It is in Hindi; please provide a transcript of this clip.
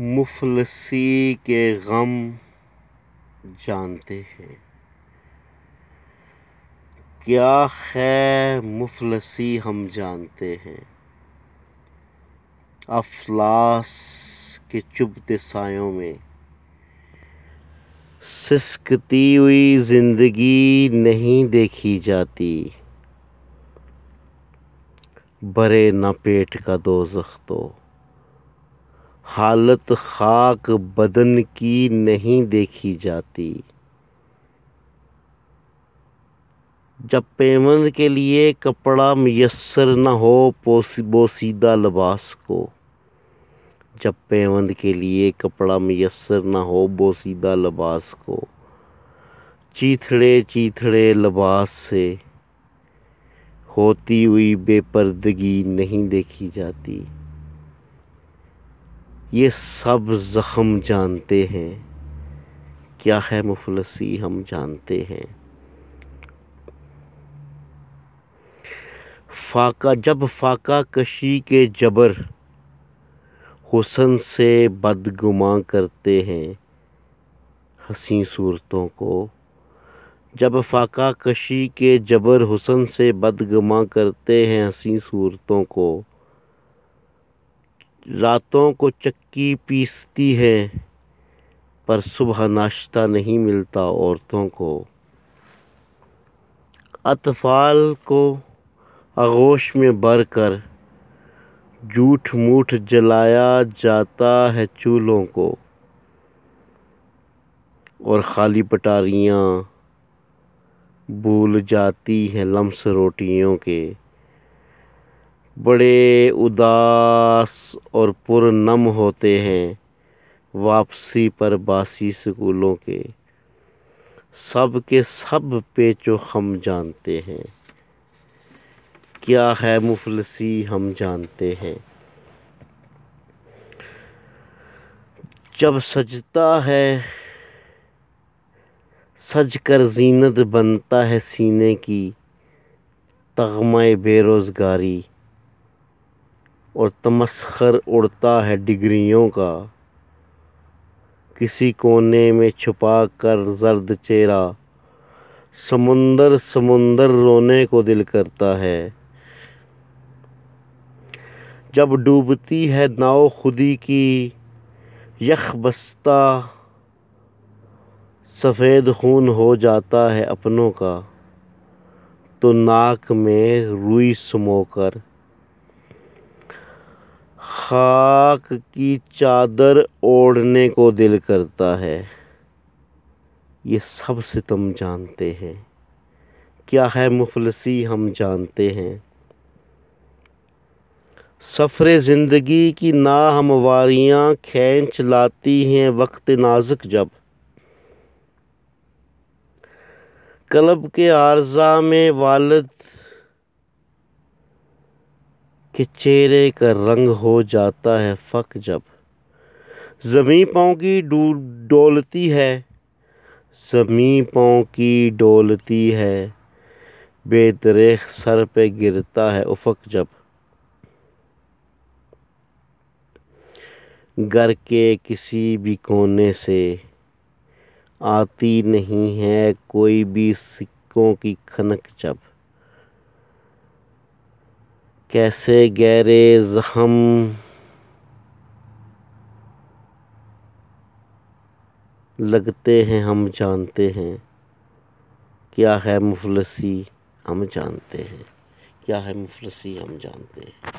मुफलसी के गम जानते हैं क्या है मुफलसी हम जानते हैं अफलास के चुभते सायों में सिसकती हुई ज़िंदगी नहीं देखी जाती बरे न पेट का दो जख्तों हालत खाक बदन की नहीं देखी जाती जब पेमंद के लिए कपड़ा मैसर न हो बोसीदा लिबास को जब पेमंद के लिए कपड़ा मैसर न हो सीधा लिबास को चीथड़े चीथड़े लिबास से होती हुई बेपर्दगी नहीं देखी जाती ये सब ज़ख्म जानते हैं क्या है मुफलसी हम जानते हैं फाका जब फाका कशी के जबर हुसन से बदगुमा करते हैं हसी सूरतों को जब फाका कशी के जबर हुसन से बदगुमा करते हैं हसी सूरतों को रातों को चक्की पीसती है पर सुबह नाश्ता नहीं मिलता औरतों को अतफाल को आगोश में भर कर जूठ मूठ जलाया जाता है चूल्हों को और खाली पटारियाँ भूल जाती हैं लम्स रोटियों के बड़े उदास और पुरनम होते हैं वापसी पर बासी स्कूलों के सब के सब पेचो हम जानते हैं क्या है मुफलसी हम जानते हैं जब सजता है सज कर जीनत बनता है सीने की तगमय बेरोज़गारी और तमस्खर उड़ता है डिग्रियों का किसी कोने में छुपा कर जर्द चेहरा समुंदर समुंदर रोने को दिल करता है जब डूबती है नाव खुदी की यख बस्ता सफ़ेद खून हो जाता है अपनों का तो नाक में रुई समोकर खाक की चादर ओढ़ने को दिल करता है ये सब से तुम जानते हैं क्या है मुफलसी हम जानते हैं सफ़र ज़िंदगी की नाहमवारियाँ खींच लाती हैं वक्त नाजुक जब कलब के आर्जा में वालद कि चेहरे का रंग हो जाता है फ़क जब जमी पाँव की डोलती है जमी पाँव की डोलती है बेतरेख सर पे गिरता है उफक जब घर के किसी भी कोने से आती नहीं है कोई भी सिक्कों की खनक जब कैसे गैरेज हम लगते हैं हम जानते हैं क्या है मुफलसी हम जानते हैं क्या है मुफलसी हम जानते हैं